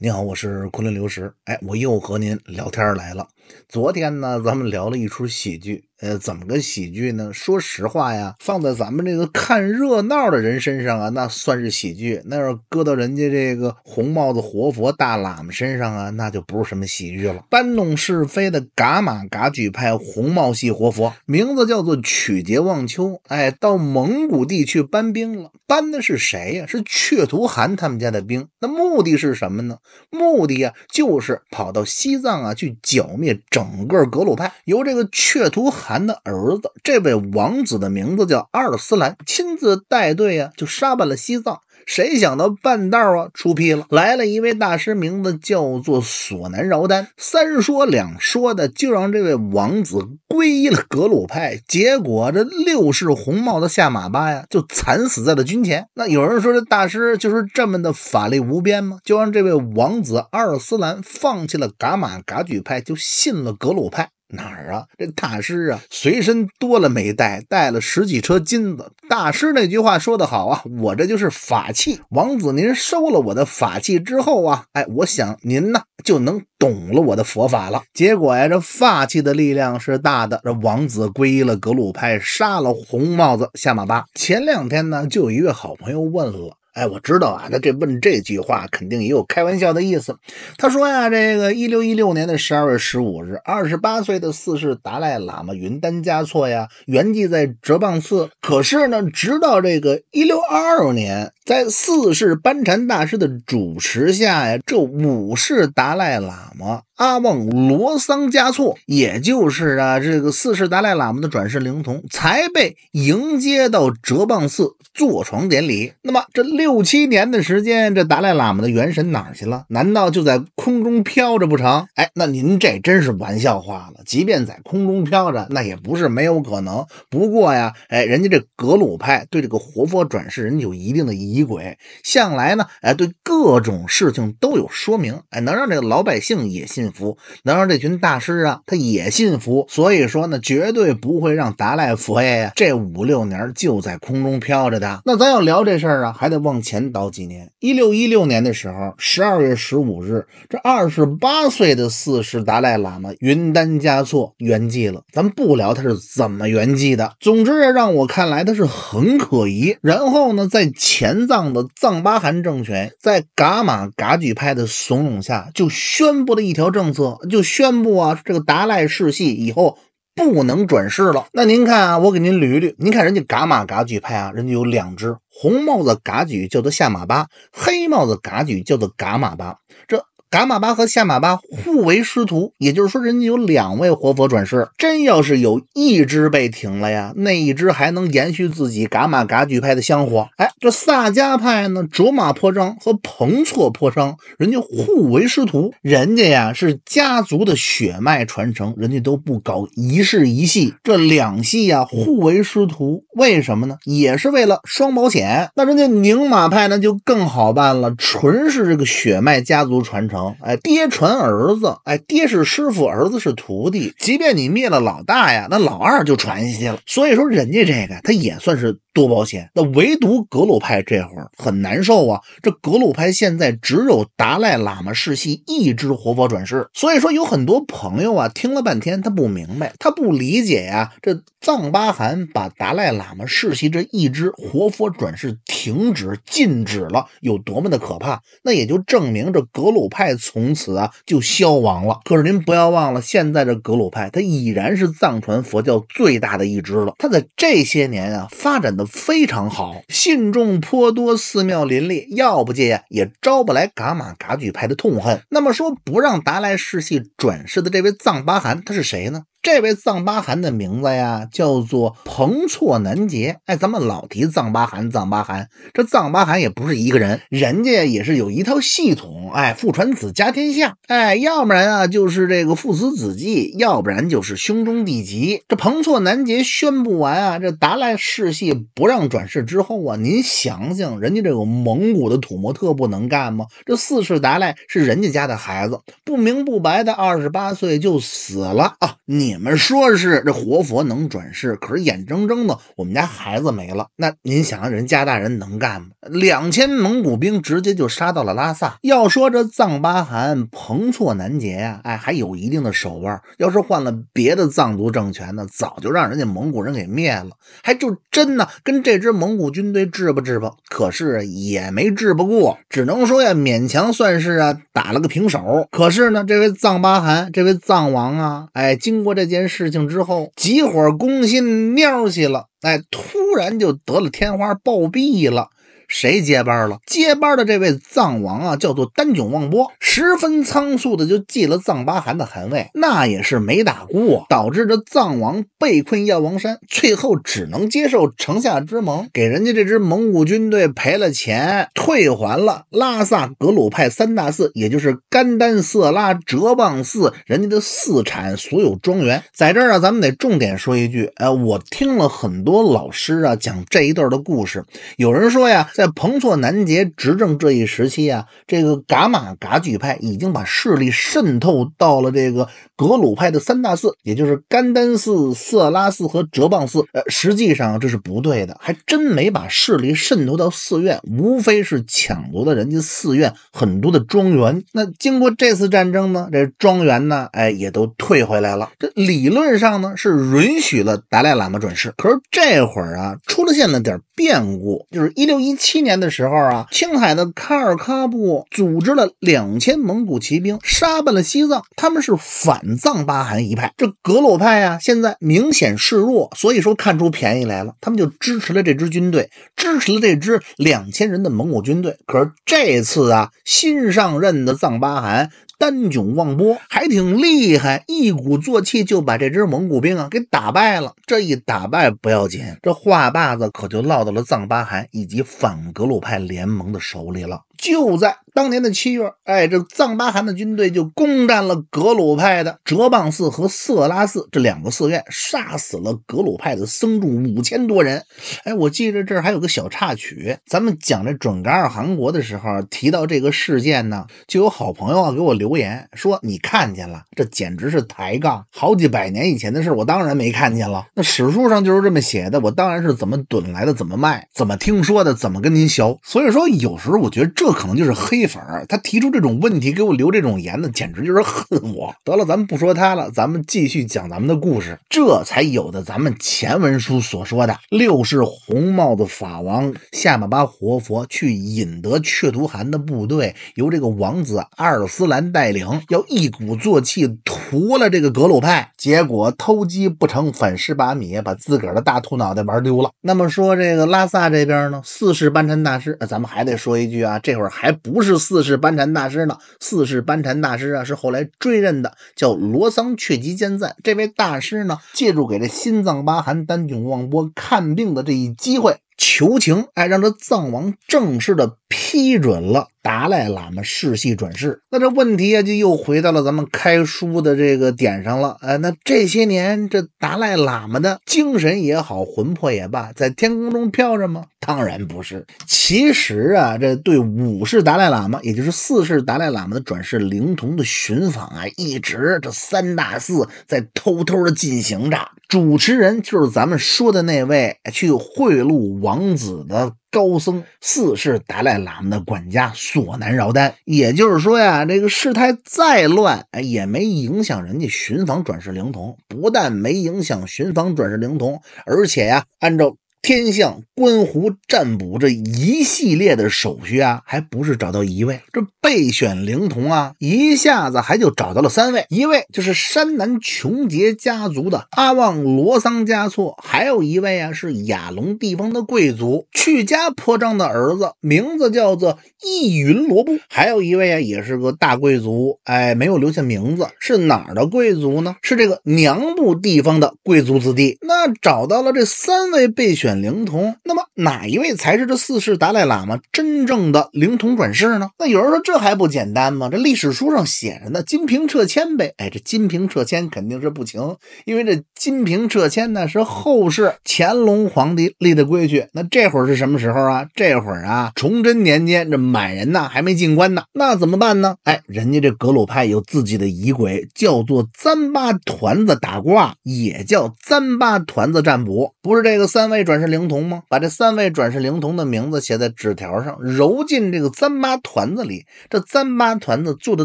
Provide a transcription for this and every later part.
您好，我是昆仑刘石。哎，我又和您聊天来了。昨天呢，咱们聊了一出喜剧。呃，怎么个喜剧呢？说实话呀，放在咱们这个看热闹的人身上啊，那算是喜剧；那要搁到人家这个红帽子活佛大喇嘛身上啊，那就不是什么喜剧了。搬弄是非的噶玛噶举派红帽系活佛，名字叫做曲杰望秋，哎，到蒙古地区搬兵了。搬的是谁呀？是却图汗他们家的兵。那目的是什么呢？目的呀，就是跑到西藏啊，去剿灭整个格鲁派。由这个却图。汗的儿子，这位王子的名字叫阿尔斯兰，亲自带队啊，就杀奔了西藏。谁想到半道啊出僻了，来了一位大师，名字叫做索南饶丹，三说两说的，就让这位王子皈依了格鲁派。结果这六世红帽的下马巴呀，就惨死在了军前。那有人说，这大师就是这么的法力无边吗？就让这位王子阿尔斯兰放弃了噶玛噶举派，就信了格鲁派。哪儿啊？这大师啊，随身多了没带，带了十几车金子。大师那句话说得好啊，我这就是法器。王子，您收了我的法器之后啊，哎，我想您呢就能懂了我的佛法了。结果呀，这法器的力量是大的，这王子皈依了格鲁派，杀了红帽子下马巴。前两天呢，就有一位好朋友问了。哎，我知道啊，他这问这句话肯定也有开玩笑的意思。他说呀，这个一六一六年的十二月十五日，二十八岁的四世达赖喇嘛云丹嘉措呀，圆寂在哲蚌寺。可是呢，直到这个一六二二年。在四世班禅大师的主持下呀，这五世达赖喇嘛阿旺罗桑嘉措，也就是啊这个四世达赖喇嘛的转世灵童，才被迎接到哲蚌寺坐床典礼。那么这六七年的时间，这达赖喇嘛的元神哪去了？难道就在空中飘着不成？哎，那您这真是玩笑话了。即便在空中飘着，那也不是没有可能。不过呀，哎，人家这格鲁派对这个活佛转世人有一定的依。疑鬼向来呢，哎，对各种事情都有说明，哎，能让这个老百姓也信服，能让这群大师啊他也信服。所以说呢，绝对不会让达赖佛爷这五六年就在空中飘着的。那咱要聊这事儿啊，还得往前倒几年。一六一六年的时候，十二月十五日，这二十八岁的四世达赖喇嘛云丹嘉措圆寂了。咱们不聊他是怎么圆寂的，总之啊，让我看来他是很可疑。然后呢，在前。藏的藏巴汗政权在噶玛噶举派的怂恿下，就宣布了一条政策，就宣布啊，这个达赖世系以后不能转世了。那您看啊，我给您捋一捋，您看人家噶玛噶举派啊，人家有两只红帽子噶举叫做夏玛巴，黑帽子噶举叫做噶玛巴，这。噶玛巴和夏玛巴互为师徒，也就是说，人家有两位活佛转世。真要是有一只被停了呀，那一只还能延续自己噶玛噶举派的香火。哎，这萨迦派呢，卓玛破章和彭措破章，人家互为师徒，人家呀是家族的血脉传承，人家都不搞一世一系。这两系呀互为师徒，为什么呢？也是为了双保险。那人家宁玛派呢就更好办了，纯是这个血脉家族传承。哎，爹传儿子，哎，爹是师傅，儿子是徒弟。即便你灭了老大呀，那老二就传下去了。所以说，人家这个他也算是多保险。那唯独格鲁派这会儿很难受啊。这格鲁派现在只有达赖喇嘛世系一支活佛转世。所以说，有很多朋友啊，听了半天他不明白，他不理解呀。这藏巴汗把达赖喇嘛世系这一支活佛转世停止、禁止了，有多么的可怕？那也就证明这格鲁派。从此啊，就消亡了。可是您不要忘了，现在这格鲁派，它已然是藏传佛教最大的一支了。它在这些年啊，发展的非常好，信众颇多，寺庙林立，要不介也招不来噶玛噶举派的痛恨。那么说不让达赖世系转世的这位藏巴汗，他是谁呢？这位藏巴汗的名字呀，叫做彭措南杰。哎，咱们老提藏巴汗，藏巴汗，这藏巴汗也不是一个人，人家也是有一套系统。哎，父传子，家天下。哎，要不然啊，就是这个父死子继，要不然就是兄终弟及。这彭措南杰宣布完啊，这达赖世系不让转世之后啊，您想想，人家这个蒙古的土默特不能干吗？这四世达赖是人家家的孩子，不明不白的二十八岁就死了啊。你们说是这活佛能转世，可是眼睁睁的我们家孩子没了。那您想，人家大人能干吗？两千蒙古兵直接就杀到了拉萨。要说这藏巴汗彭措南杰呀，哎，还有一定的手腕。要是换了别的藏族政权呢，早就让人家蒙古人给灭了。还就真的跟这支蒙古军队治吧治吧，可是也没治不过，只能说呀，勉强算是啊，打了个平手。可是呢，这位藏巴汗，这位藏王啊，哎，经。通过这件事情之后，急火攻心，尿去了，哎，突然就得了天花，暴毙了。谁接班了？接班的这位藏王啊，叫做丹炯旺波，十分仓促的就继了藏巴汗的汗位，那也是没打过，导致这藏王被困药王山，最后只能接受城下之盟，给人家这支蒙古军队赔了钱，退还了拉萨格鲁派三大寺，也就是甘丹色拉哲蚌寺人家的寺产所有庄园。在这儿啊，咱们得重点说一句，哎，我听了很多老师啊讲这一段的故事，有人说呀。在彭措南杰执政这一时期啊，这个噶玛噶举派已经把势力渗透到了这个格鲁派的三大寺，也就是甘丹寺、色拉寺和哲蚌寺。呃，实际上这是不对的，还真没把势力渗透到寺院，无非是抢夺了人家寺院很多的庄园。那经过这次战争呢，这庄园呢，哎，也都退回来了。这理论上呢是允许了达赖喇嘛转世，可是这会儿啊出现了点变故，就是一六一七。七年的时候啊，青海的喀尔喀布组织了两千蒙古骑兵，杀奔了西藏。他们是反藏巴汗一派，这格鲁派啊，现在明显示弱，所以说看出便宜来了，他们就支持了这支军队，支持了这支两千人的蒙古军队。可是这次啊，新上任的藏巴汗。单炯望波还挺厉害，一鼓作气就把这支蒙古兵啊给打败了。这一打败不要紧，这话把子可就落到了藏巴汗以及反格鲁派联盟的手里了。就在当年的七月，哎，这藏巴汗的军队就攻占了格鲁派的哲蚌寺和色拉寺这两个寺院，杀死了格鲁派的僧众五千多人。哎，我记着这儿还有个小插曲，咱们讲这准噶尔汗国的时候提到这个事件呢，就有好朋友啊给我留言说你看见了，这简直是抬杠，好几百年以前的事，我当然没看见了。那史书上就是这么写的，我当然是怎么怼来的怎么卖，怎么听说的怎么跟您学。所以说，有时候我觉得这。这可能就是黑粉儿，他提出这种问题，给我留这种言呢，简直就是恨我。得了，咱们不说他了，咱们继续讲咱们的故事。这才有的咱们前文书所说的六世红帽子法王夏玛巴活佛去引得却图汗的部队，由这个王子阿尔斯兰带领，要一鼓作气。突服了这个格鲁派，结果偷鸡不成反蚀把米，把自个儿的大兔脑袋玩丢了。那么说这个拉萨这边呢，四世班禅大师，咱们还得说一句啊，这会儿还不是四世班禅大师呢。四世班禅大师啊，是后来追认的，叫罗桑却吉坚赞。这位大师呢，借助给这心脏疤寒丹炯旺波看病的这一机会，求情，哎，让这藏王正式的。批准了达赖喇嘛世系转世，那这问题啊，就又回到了咱们开书的这个点上了。哎，那这些年这达赖喇嘛的精神也好，魂魄也罢，在天空中飘着吗？当然不是。其实啊，这对五世达赖喇嘛，也就是四世达赖喇嘛的转世灵童的寻访啊，一直这三大寺在偷偷的进行着。主持人就是咱们说的那位去贿赂王子的。高僧四世达赖喇嘛的管家索南饶丹，也就是说呀，这个事态再乱，哎，也没影响人家寻访转世灵童，不但没影响寻访转世灵童，而且呀，按照。天象观湖占卜这一系列的手续啊，还不是找到一位？这备选灵童啊，一下子还就找到了三位。一位就是山南琼杰家族的阿旺罗桑嘉措，还有一位啊是雅龙地方的贵族去家颇章的儿子，名字叫做益云罗布。还有一位啊也是个大贵族，哎，没有留下名字，是哪儿的贵族呢？是这个娘布地方的贵族子弟。那找到了这三位备选。灵童，那么哪一位才是这四世达赖喇嘛真正的灵童转世呢？那有人说这还不简单吗？这历史书上写着呢，金瓶撤迁呗。哎，这金瓶撤迁肯定是不行，因为这金瓶撤迁呢是后世乾隆皇帝立的规矩。那这会儿是什么时候啊？这会儿啊，崇祯年间，这满人呢还没进关呢，那怎么办呢？哎，人家这格鲁派有自己的仪轨，叫做三巴团子打卦，也叫三巴团子占卜，不是这个三位转世。灵童吗？把这三位转世灵童的名字写在纸条上，揉进这个糌粑团子里。这糌粑团子做的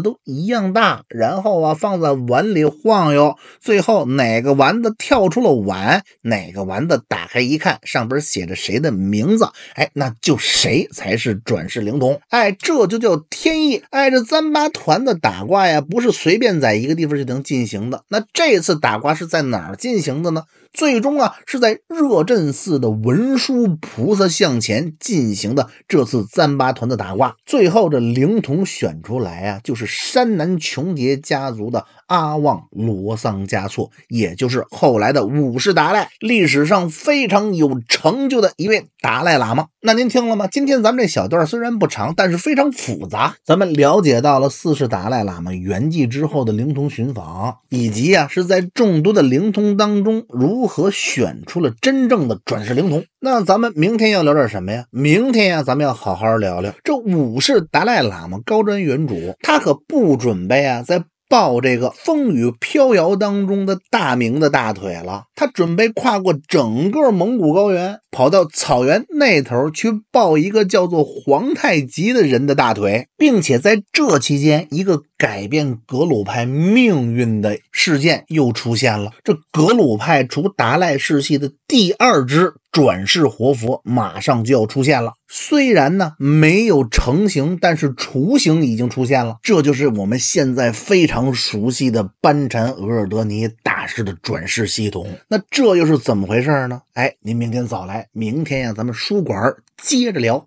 都一样大，然后啊放在碗里晃悠。最后哪个丸子跳出了碗，哪个丸子打开一看，上边写着谁的名字，哎，那就谁才是转世灵童。哎，这就叫天意。哎，这糌八团子打卦呀，不是随便在一个地方就能进行的。那这次打卦是在哪儿进行的呢？最终啊是在热镇寺的。文殊菩萨向前进行的这次三八团的打卦，最后这灵童选出来啊，就是山南琼杰家族的。阿旺罗桑嘉措，也就是后来的五世达赖，历史上非常有成就的一位达赖喇嘛。那您听了吗？今天咱们这小段虽然不长，但是非常复杂。咱们了解到了四世达赖喇嘛圆寂之后的灵童寻访，以及呀是在众多的灵童当中如何选出了真正的转世灵童。那咱们明天要聊点什么呀？明天呀，咱们要好好聊聊这五世达赖喇嘛高瞻远瞩，他可不准备啊在。抱这个风雨飘摇当中的大明的大腿了，他准备跨过整个蒙古高原，跑到草原那头去抱一个叫做皇太极的人的大腿，并且在这期间，一个改变格鲁派命运的事件又出现了。这格鲁派除达赖世系的第二支。转世活佛马上就要出现了，虽然呢没有成型，但是雏形已经出现了，这就是我们现在非常熟悉的班禅额尔德尼大师的转世系统。那这又是怎么回事呢？哎，您明天早来，明天呀，咱们书馆接着聊。